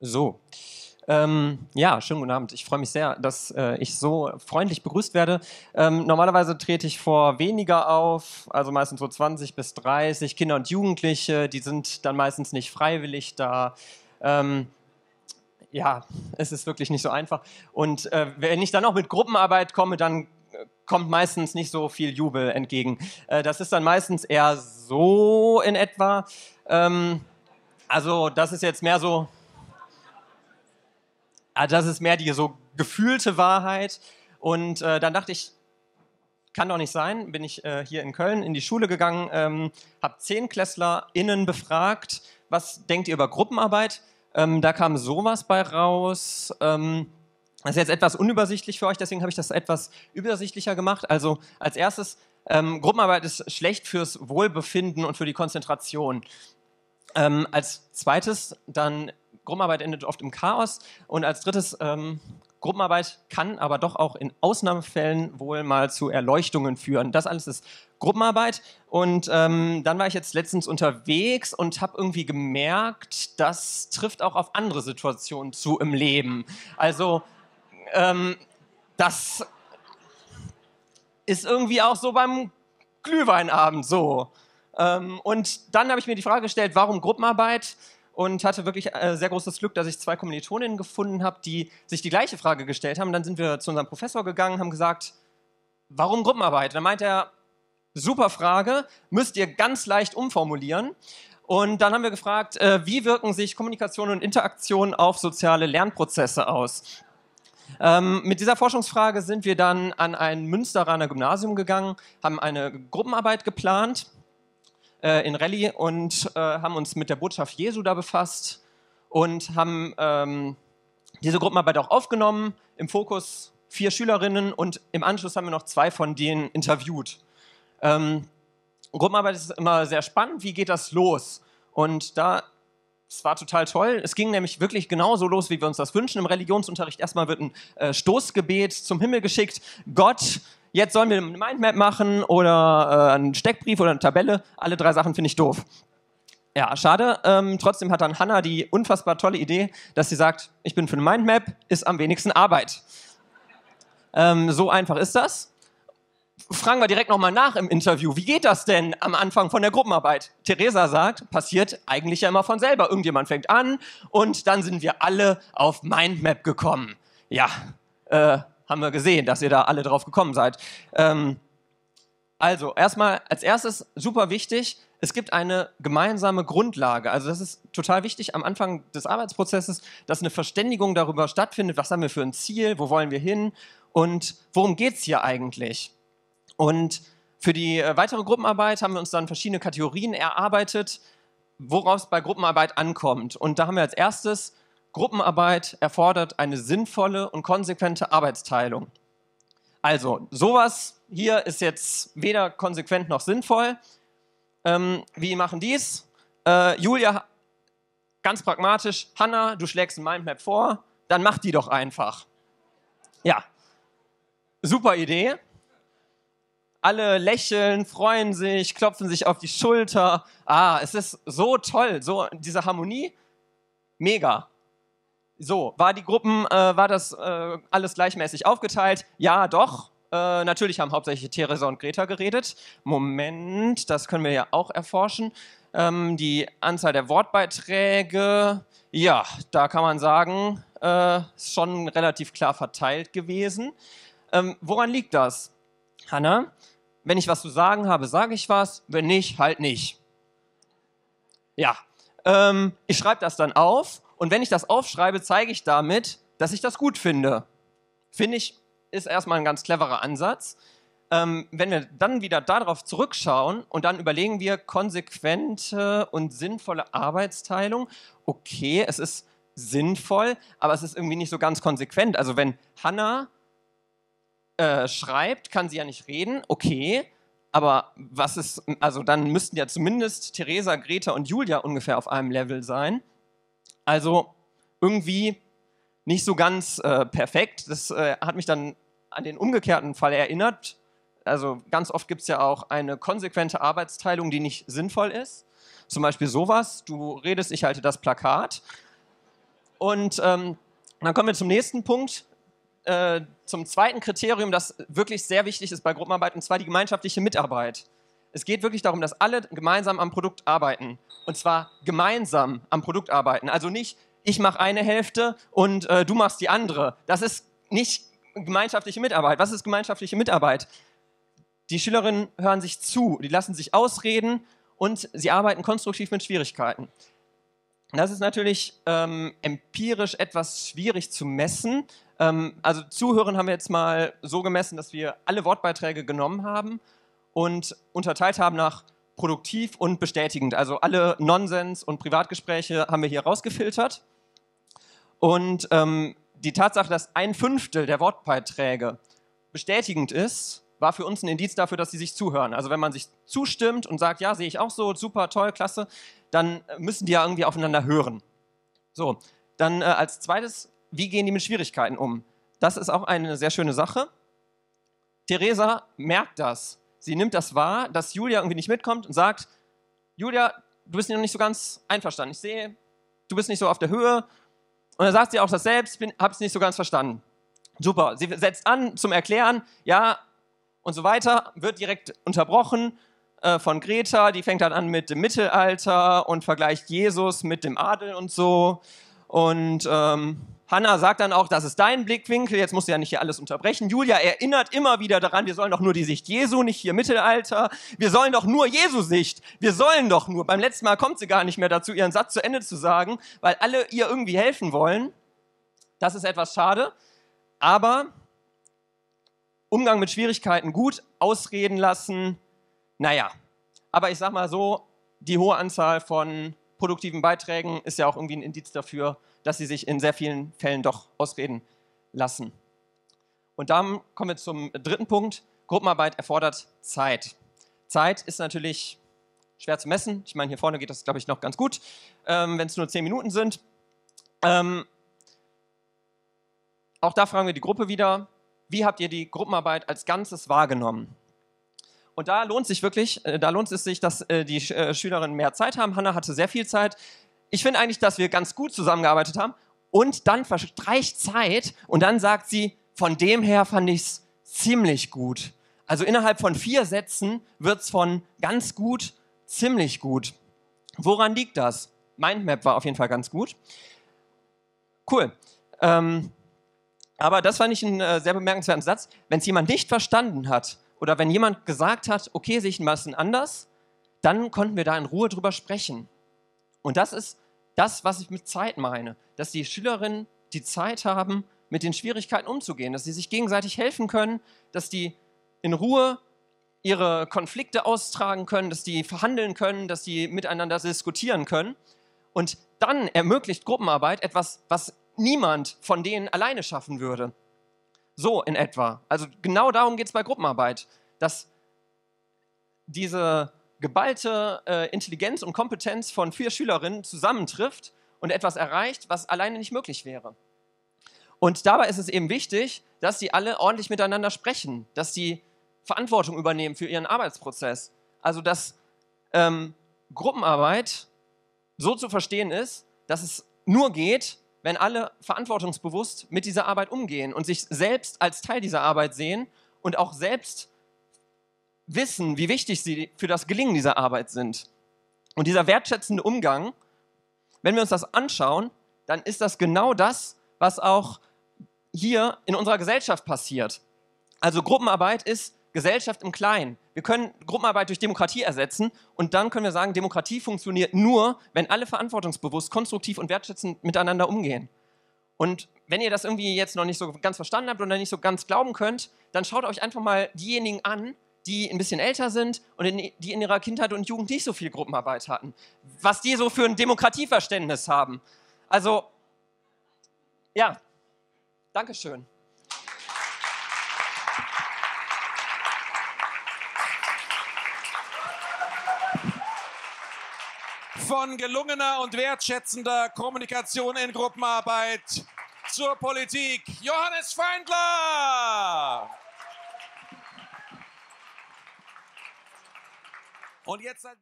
So. Ähm, ja, schönen guten Abend. Ich freue mich sehr, dass äh, ich so freundlich begrüßt werde. Ähm, normalerweise trete ich vor weniger auf, also meistens so 20 bis 30 Kinder und Jugendliche. Die sind dann meistens nicht freiwillig da. Ähm, ja, es ist wirklich nicht so einfach. Und äh, wenn ich dann auch mit Gruppenarbeit komme, dann äh, kommt meistens nicht so viel Jubel entgegen. Äh, das ist dann meistens eher so in etwa. Ähm, also das ist jetzt mehr so Ah, das ist mehr die so gefühlte Wahrheit. Und äh, dann dachte ich, kann doch nicht sein, bin ich äh, hier in Köln in die Schule gegangen, ähm, habe zehn KlässlerInnen befragt, was denkt ihr über Gruppenarbeit? Ähm, da kam sowas bei raus. Ähm, das ist jetzt etwas unübersichtlich für euch, deswegen habe ich das etwas übersichtlicher gemacht. Also als erstes, ähm, Gruppenarbeit ist schlecht fürs Wohlbefinden und für die Konzentration. Ähm, als zweites dann Gruppenarbeit endet oft im Chaos. Und als drittes, ähm, Gruppenarbeit kann aber doch auch in Ausnahmefällen wohl mal zu Erleuchtungen führen. Das alles ist Gruppenarbeit. Und ähm, dann war ich jetzt letztens unterwegs und habe irgendwie gemerkt, das trifft auch auf andere Situationen zu im Leben. Also ähm, das ist irgendwie auch so beim Glühweinabend so. Ähm, und dann habe ich mir die Frage gestellt, warum Gruppenarbeit? und hatte wirklich äh, sehr großes Glück, dass ich zwei Kommilitoninnen gefunden habe, die sich die gleiche Frage gestellt haben. Dann sind wir zu unserem Professor gegangen, haben gesagt, warum Gruppenarbeit? Dann meint er, super Frage, müsst ihr ganz leicht umformulieren. Und dann haben wir gefragt, äh, wie wirken sich Kommunikation und Interaktion auf soziale Lernprozesse aus? Ähm, mit dieser Forschungsfrage sind wir dann an ein Münsteraner Gymnasium gegangen, haben eine Gruppenarbeit geplant äh, in Rallye und äh, haben uns mit der Botschaft Jesu da befasst und haben ähm, diese Gruppenarbeit auch aufgenommen. Im Fokus vier Schülerinnen und im Anschluss haben wir noch zwei von denen interviewt. Ähm, Gruppenarbeit ist immer sehr spannend. Wie geht das los? Und da es war total toll. Es ging nämlich wirklich genauso los, wie wir uns das wünschen. Im Religionsunterricht erstmal wird ein äh, Stoßgebet zum Himmel geschickt. Gott jetzt sollen wir eine Mindmap machen oder äh, einen Steckbrief oder eine Tabelle. Alle drei Sachen finde ich doof. Ja, schade. Ähm, trotzdem hat dann Hannah die unfassbar tolle Idee, dass sie sagt, ich bin für eine Mindmap, ist am wenigsten Arbeit. Ähm, so einfach ist das. Fragen wir direkt nochmal nach im Interview. Wie geht das denn am Anfang von der Gruppenarbeit? Theresa sagt, passiert eigentlich ja immer von selber. Irgendjemand fängt an und dann sind wir alle auf Mindmap gekommen. Ja, äh, haben wir gesehen, dass ihr da alle drauf gekommen seid. Ähm, also, erstmal als erstes super wichtig, es gibt eine gemeinsame Grundlage. Also das ist total wichtig am Anfang des Arbeitsprozesses, dass eine Verständigung darüber stattfindet, was haben wir für ein Ziel, wo wollen wir hin und worum geht es hier eigentlich. Und für die äh, weitere Gruppenarbeit haben wir uns dann verschiedene Kategorien erarbeitet, worauf es bei Gruppenarbeit ankommt. Und da haben wir als erstes Gruppenarbeit erfordert eine sinnvolle und konsequente Arbeitsteilung. Also, sowas hier ist jetzt weder konsequent noch sinnvoll. Ähm, wir machen dies. Äh, Julia, ganz pragmatisch, Hanna, du schlägst ein Mindmap vor, dann mach die doch einfach. Ja, super Idee. Alle lächeln, freuen sich, klopfen sich auf die Schulter. Ah, es ist so toll, so diese Harmonie, mega. So, war die Gruppen, äh, war das äh, alles gleichmäßig aufgeteilt? Ja, doch. Äh, natürlich haben hauptsächlich Theresa und Greta geredet. Moment, das können wir ja auch erforschen. Ähm, die Anzahl der Wortbeiträge, ja, da kann man sagen, äh, ist schon relativ klar verteilt gewesen. Ähm, woran liegt das? Hanna, wenn ich was zu sagen habe, sage ich was, wenn nicht, halt nicht. Ja, ähm, ich schreibe das dann auf und wenn ich das aufschreibe, zeige ich damit, dass ich das gut finde. Finde ich, ist erstmal ein ganz cleverer Ansatz. Ähm, wenn wir dann wieder darauf zurückschauen und dann überlegen wir konsequente und sinnvolle Arbeitsteilung, okay, es ist sinnvoll, aber es ist irgendwie nicht so ganz konsequent. Also wenn Hannah äh, schreibt, kann sie ja nicht reden, okay, aber was ist, also dann müssten ja zumindest Theresa, Greta und Julia ungefähr auf einem Level sein. Also irgendwie nicht so ganz äh, perfekt. Das äh, hat mich dann an den umgekehrten Fall erinnert. Also ganz oft gibt es ja auch eine konsequente Arbeitsteilung, die nicht sinnvoll ist. Zum Beispiel sowas, du redest, ich halte das Plakat. Und ähm, dann kommen wir zum nächsten Punkt, äh, zum zweiten Kriterium, das wirklich sehr wichtig ist bei Gruppenarbeit, und zwar die gemeinschaftliche Mitarbeit. Es geht wirklich darum, dass alle gemeinsam am Produkt arbeiten. Und zwar gemeinsam am Produkt arbeiten. Also nicht, ich mache eine Hälfte und äh, du machst die andere. Das ist nicht gemeinschaftliche Mitarbeit. Was ist gemeinschaftliche Mitarbeit? Die Schülerinnen hören sich zu, die lassen sich ausreden und sie arbeiten konstruktiv mit Schwierigkeiten. Das ist natürlich ähm, empirisch etwas schwierig zu messen. Ähm, also Zuhören haben wir jetzt mal so gemessen, dass wir alle Wortbeiträge genommen haben und unterteilt haben nach produktiv und bestätigend. Also alle Nonsens und Privatgespräche haben wir hier rausgefiltert. Und ähm, die Tatsache, dass ein Fünftel der Wortbeiträge bestätigend ist, war für uns ein Indiz dafür, dass sie sich zuhören. Also wenn man sich zustimmt und sagt, ja, sehe ich auch so, super, toll, klasse, dann äh, müssen die ja irgendwie aufeinander hören. So, dann äh, als zweites, wie gehen die mit Schwierigkeiten um? Das ist auch eine sehr schöne Sache. Theresa merkt das sie nimmt das wahr, dass Julia irgendwie nicht mitkommt und sagt, Julia, du bist noch nicht so ganz einverstanden. Ich sehe, du bist nicht so auf der Höhe. Und dann sagt sie auch das selbst, habe es nicht so ganz verstanden. Super, sie setzt an zum Erklären, ja, und so weiter, wird direkt unterbrochen äh, von Greta, die fängt dann an mit dem Mittelalter und vergleicht Jesus mit dem Adel und so. Und ähm, Hanna sagt dann auch, das ist dein Blickwinkel, jetzt musst du ja nicht hier alles unterbrechen. Julia erinnert immer wieder daran, wir sollen doch nur die Sicht Jesu, nicht hier Mittelalter. Wir sollen doch nur Jesu Sicht. Wir sollen doch nur. Beim letzten Mal kommt sie gar nicht mehr dazu, ihren Satz zu Ende zu sagen, weil alle ihr irgendwie helfen wollen. Das ist etwas schade. Aber Umgang mit Schwierigkeiten gut, ausreden lassen, naja. Aber ich sag mal so, die hohe Anzahl von produktiven Beiträgen ist ja auch irgendwie ein Indiz dafür, dass sie sich in sehr vielen Fällen doch ausreden lassen. Und dann kommen wir zum dritten Punkt. Gruppenarbeit erfordert Zeit. Zeit ist natürlich schwer zu messen. Ich meine, hier vorne geht das, glaube ich, noch ganz gut, ähm, wenn es nur zehn Minuten sind. Ähm, auch da fragen wir die Gruppe wieder, wie habt ihr die Gruppenarbeit als Ganzes wahrgenommen? Und da lohnt sich wirklich, äh, da lohnt es sich, dass äh, die äh, Schülerinnen mehr Zeit haben. Hanna hatte sehr viel Zeit. Ich finde eigentlich, dass wir ganz gut zusammengearbeitet haben. Und dann verstreicht Zeit und dann sagt sie, von dem her fand ich es ziemlich gut. Also innerhalb von vier Sätzen wird es von ganz gut ziemlich gut. Woran liegt das? Mindmap war auf jeden Fall ganz gut. Cool. Ähm, aber das fand ich einen äh, sehr bemerkenswerten Satz. Wenn es jemand nicht verstanden hat, oder wenn jemand gesagt hat, okay, sehe ich ein bisschen anders, dann konnten wir da in Ruhe drüber sprechen. Und das ist das, was ich mit Zeit meine, dass die Schülerinnen die Zeit haben, mit den Schwierigkeiten umzugehen, dass sie sich gegenseitig helfen können, dass die in Ruhe ihre Konflikte austragen können, dass die verhandeln können, dass sie miteinander diskutieren können. Und dann ermöglicht Gruppenarbeit etwas, was niemand von denen alleine schaffen würde. So in etwa. Also genau darum geht es bei Gruppenarbeit, dass diese geballte äh, Intelligenz und Kompetenz von vier Schülerinnen zusammentrifft und etwas erreicht, was alleine nicht möglich wäre. Und dabei ist es eben wichtig, dass sie alle ordentlich miteinander sprechen, dass sie Verantwortung übernehmen für ihren Arbeitsprozess. Also dass ähm, Gruppenarbeit so zu verstehen ist, dass es nur geht, wenn alle verantwortungsbewusst mit dieser Arbeit umgehen und sich selbst als Teil dieser Arbeit sehen und auch selbst wissen, wie wichtig sie für das Gelingen dieser Arbeit sind. Und dieser wertschätzende Umgang, wenn wir uns das anschauen, dann ist das genau das, was auch hier in unserer Gesellschaft passiert. Also Gruppenarbeit ist Gesellschaft im Kleinen. Wir können Gruppenarbeit durch Demokratie ersetzen und dann können wir sagen, Demokratie funktioniert nur, wenn alle verantwortungsbewusst, konstruktiv und wertschätzend miteinander umgehen. Und wenn ihr das irgendwie jetzt noch nicht so ganz verstanden habt oder nicht so ganz glauben könnt, dann schaut euch einfach mal diejenigen an, die ein bisschen älter sind und in, die in ihrer Kindheit und Jugend nicht so viel Gruppenarbeit hatten. Was die so für ein Demokratieverständnis haben. Also, ja, Dankeschön. von gelungener und wertschätzender Kommunikation in Gruppenarbeit zur Politik. Johannes Feindler! Und jetzt halt